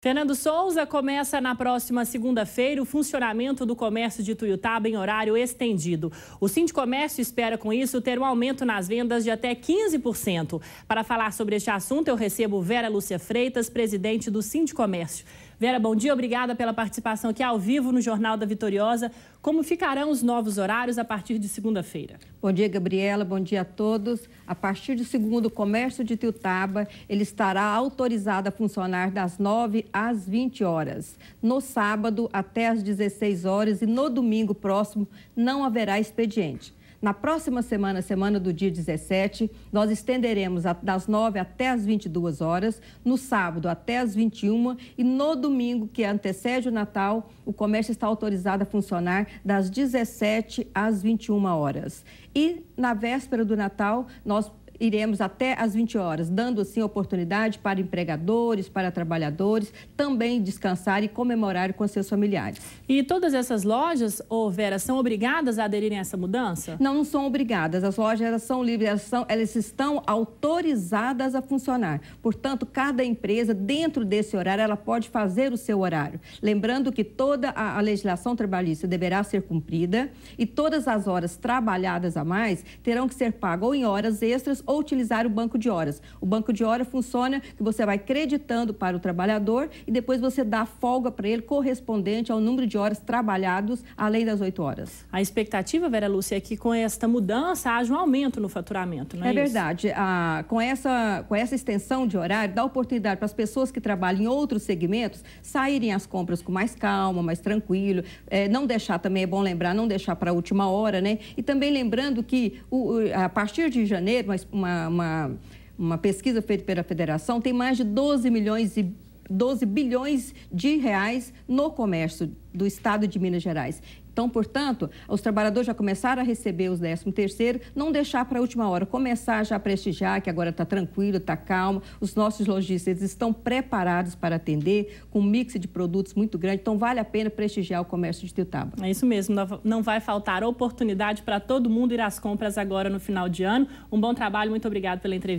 Fernando Souza começa na próxima segunda-feira o funcionamento do comércio de Tuiutaba em horário estendido. O Sindicomércio espera, com isso, ter um aumento nas vendas de até 15%. Para falar sobre este assunto, eu recebo Vera Lúcia Freitas, presidente do Sindicomércio. Vera, bom dia, obrigada pela participação aqui ao vivo no Jornal da Vitoriosa. Como ficarão os novos horários a partir de segunda-feira? Bom dia, Gabriela, bom dia a todos. A partir de segunda, o comércio de Tiltaba, ele estará autorizado a funcionar das 9 às 20 horas. No sábado, até às 16 horas e no domingo próximo, não haverá expediente. Na próxima semana, semana do dia 17, nós estenderemos das 9 até as 22 horas, no sábado até as 21 e no domingo, que antecede o Natal, o comércio está autorizado a funcionar das 17 às 21 horas. E na véspera do Natal, nós iremos até às 20 horas, dando assim oportunidade para empregadores, para trabalhadores também descansar e comemorar com seus familiares. E todas essas lojas, ô Vera, são obrigadas a aderirem a essa mudança? Não, não são obrigadas. As lojas elas são livres, elas, são, elas estão autorizadas a funcionar. Portanto, cada empresa, dentro desse horário, ela pode fazer o seu horário. Lembrando que toda a, a legislação trabalhista deverá ser cumprida e todas as horas trabalhadas a mais terão que ser pagas ou em horas extras ou utilizar o banco de horas. O banco de horas funciona que você vai creditando para o trabalhador e depois você dá folga para ele correspondente ao número de horas trabalhados além das 8 horas. A expectativa, Vera Lúcia, é que com esta mudança haja um aumento no faturamento, não é, é isso? verdade. Ah, com, essa, com essa extensão de horário, dá oportunidade para as pessoas que trabalham em outros segmentos saírem as compras com mais calma, mais tranquilo. É, não deixar também, é bom lembrar, não deixar para a última hora, né? E também lembrando que o, a partir de janeiro, uma, uma, uma pesquisa feita pela federação, tem mais de 12 milhões e 12 bilhões de reais no comércio do estado de Minas Gerais. Então, portanto, os trabalhadores já começaram a receber os 13 terceiro, não deixar para a última hora, começar já a prestigiar, que agora está tranquilo, está calmo. Os nossos lojistas estão preparados para atender, com um mix de produtos muito grande, então vale a pena prestigiar o comércio de Tiltaba. É isso mesmo, não vai faltar oportunidade para todo mundo ir às compras agora no final de ano. Um bom trabalho, muito obrigado pela entrevista.